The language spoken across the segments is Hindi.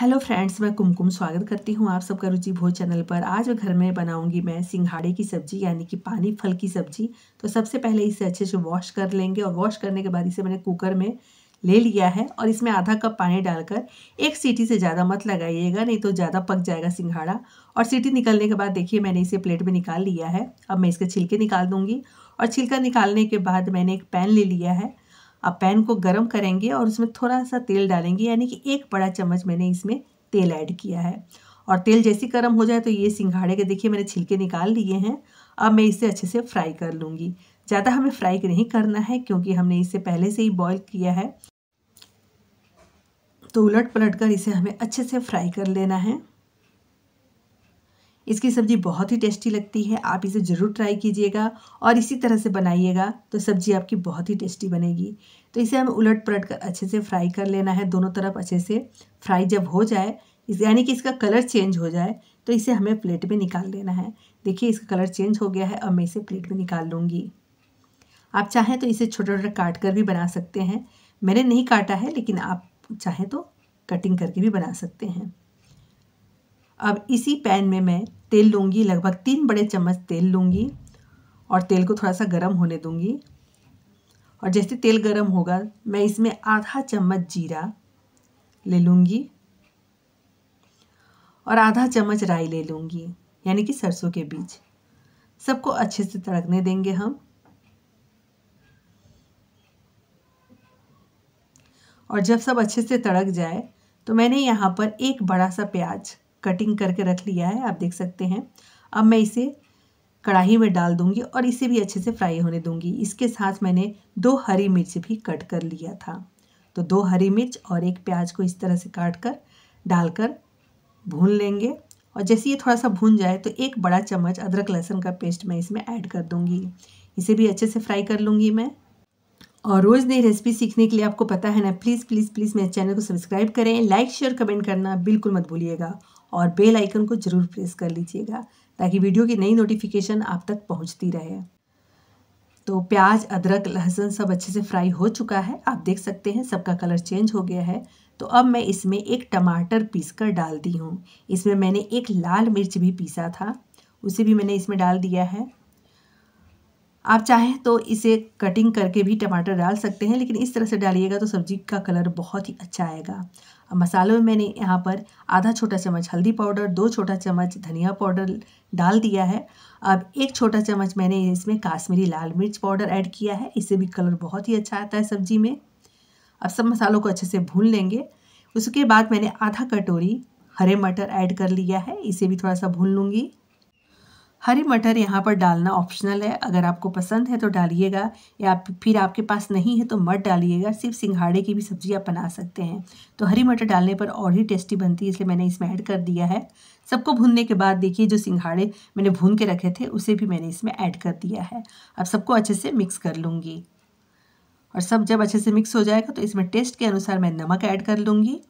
हेलो फ्रेंड्स मैं कुमकुम स्वागत करती हूँ आप सबका रुचि भोज चैनल पर आज घर में बनाऊंगी मैं सिंघाड़े की सब्जी यानी कि पानी फल की सब्जी तो सबसे पहले इसे अच्छे से वॉश कर लेंगे और वॉश करने के बाद इसे मैंने कुकर में ले लिया है और इसमें आधा कप पानी डालकर एक सीटी से ज़्यादा मत लगाइएगा नहीं तो ज़्यादा पक जाएगा सिंघाड़ा और सीटी निकलने के बाद देखिए मैंने इसे प्लेट में निकाल लिया है अब मैं इसके छिलके निकाल दूँगी और छिलका निकालने के बाद मैंने एक पैन ले लिया है अब पैन को गर्म करेंगे और उसमें थोड़ा सा तेल डालेंगे यानी कि एक बड़ा चम्मच मैंने इसमें तेल ऐड किया है और तेल जैसे गर्म हो जाए तो ये सिंघाड़े के देखिए मैंने छिलके निकाल लिए हैं अब मैं इसे अच्छे से फ्राई कर लूँगी ज़्यादा हमें फ्राई नहीं करना है क्योंकि हमने इसे पहले से ही बॉयल किया है तो उलट पलट कर इसे हमें अच्छे से फ्राई कर लेना है इसकी सब्ज़ी बहुत ही टेस्टी लगती है आप इसे ज़रूर ट्राई कीजिएगा और इसी तरह से बनाइएगा तो सब्ज़ी आपकी बहुत ही टेस्टी बनेगी तो इसे हमें उलट पलट कर अच्छे से फ्राई कर लेना है दोनों तरफ अच्छे से फ्राई जब हो जाए यानी कि इसका कलर चेंज हो जाए तो इसे हमें प्लेट में निकाल लेना है देखिए इसका कलर चेंज हो गया है अब मैं इसे प्लेट में निकाल लूँगी आप चाहें तो इसे छोटा छोटा काट कर भी बना सकते हैं मैंने नहीं काटा है लेकिन आप चाहें तो कटिंग करके भी बना सकते हैं अब इसी पैन में मैं तेल लूँगी लगभग तीन बड़े चम्मच तेल लूँगी और तेल को थोड़ा सा गर्म होने दूँगी और जैसे तेल गर्म होगा मैं इसमें आधा चम्मच जीरा ले लूँगी और आधा चम्मच राई ले लूँगी यानी कि सरसों के बीज सबको अच्छे से तड़कने देंगे हम और जब सब अच्छे से तड़क जाए तो मैंने यहाँ पर एक बड़ा सा प्याज कटिंग करके रख लिया है आप देख सकते हैं अब मैं इसे कढ़ाई में डाल दूंगी और इसे भी अच्छे से फ्राई होने दूंगी इसके साथ मैंने दो हरी मिर्च भी कट कर लिया था तो दो हरी मिर्च और एक प्याज को इस तरह से काट कर डालकर भून लेंगे और जैसे ये थोड़ा सा भून जाए तो एक बड़ा चम्मच अदरक लहसुन का पेस्ट मैं इसमें ऐड कर दूंगी इसे भी अच्छे से फ्राई कर लूँगी मैं और रोज़ नई रेसिपी सीखने के लिए आपको पता है ना प्लीज़ प्लीज़ प्लीज़ मेरे चैनल को सब्सक्राइब करें लाइक शेयर कमेंट करना बिल्कुल मत भूलिएगा और बेल आइकन को ज़रूर प्रेस कर लीजिएगा ताकि वीडियो की नई नोटिफिकेशन आप तक पहुंचती रहे तो प्याज अदरक लहसुन सब अच्छे से फ्राई हो चुका है आप देख सकते हैं सबका कलर चेंज हो गया है तो अब मैं इसमें एक टमाटर पीस कर डाल दी हूँ इसमें मैंने एक लाल मिर्च भी पीसा था उसे भी मैंने इसमें डाल दिया है आप चाहें तो इसे कटिंग करके भी टमाटर डाल सकते हैं लेकिन इस तरह से डालिएगा तो सब्जी का कलर बहुत ही अच्छा आएगा अब मसालों में मैंने यहाँ पर आधा छोटा चम्मच हल्दी पाउडर दो छोटा चम्मच धनिया पाउडर डाल दिया है अब एक छोटा चम्मच मैंने इसमें काश्मीरी लाल मिर्च पाउडर ऐड किया है इससे भी कलर बहुत ही अच्छा आता है सब्जी में अब सब मसालों को अच्छे से भून लेंगे उसके बाद मैंने आधा कटोरी हरे मटर ऐड कर लिया है इसे भी थोड़ा सा भून लूँगी हरी मटर यहाँ पर डालना ऑप्शनल है अगर आपको पसंद है तो डालिएगा या फिर आपके पास नहीं है तो मत डालिएगा सिर्फ सिंघाड़े की भी सब्ज़ी आप बना सकते हैं तो हरी मटर डालने पर और ही टेस्टी बनती है इसलिए मैंने इसमें ऐड कर दिया है सबको भूनने के बाद देखिए जो सिंघाड़े मैंने भून के रखे थे उसे भी मैंने इसमें ऐड कर दिया है अब सबको अच्छे से मिक्स कर लूँगी और सब जब अच्छे से मिक्स हो जाएगा तो इसमें टेस्ट के अनुसार मैं नमक ऐड कर लूँगी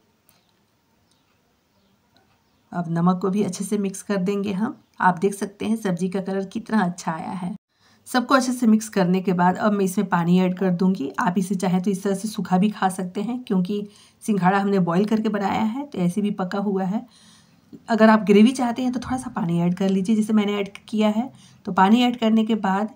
अब नमक को भी अच्छे से मिक्स कर देंगे हम आप देख सकते हैं सब्जी का कलर कितना अच्छा आया है सबको अच्छे से मिक्स करने के बाद अब मैं इसमें पानी ऐड कर दूंगी आप इसे चाहें तो इस तरह से सूखा भी खा सकते हैं क्योंकि सिंघाड़ा हमने बॉईल करके बनाया है तो ऐसे भी पका हुआ है अगर आप ग्रेवी चाहते हैं तो थोड़ा सा पानी ऐड कर लीजिए जैसे मैंने ऐड किया है तो पानी ऐड करने के बाद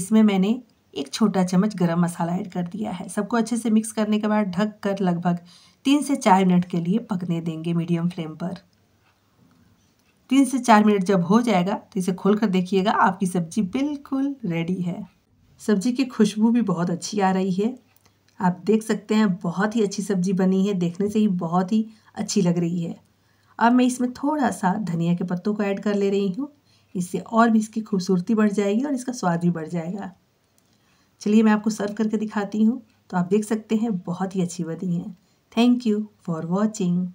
इसमें मैंने एक छोटा चम्मच गर्म मसाला ऐड कर दिया है सबको अच्छे से मिक्स करने के बाद ढक कर लगभग तीन से चार मिनट के लिए पकने देंगे मीडियम फ्लेम पर तीन से चार मिनट जब हो जाएगा तो इसे खोल कर देखिएगा आपकी सब्जी बिल्कुल रेडी है सब्जी की खुशबू भी बहुत अच्छी आ रही है आप देख सकते हैं बहुत ही अच्छी सब्जी बनी है देखने से ही बहुत ही अच्छी लग रही है अब मैं इसमें थोड़ा सा धनिया के पत्तों को ऐड कर ले रही हूँ इससे और भी इसकी खूबसूरती बढ़ जाएगी और इसका स्वाद भी बढ़ जाएगा चलिए मैं आपको सर्व करके दिखाती हूँ तो आप देख सकते हैं बहुत ही अच्छी बनी है थैंक यू फॉर वॉचिंग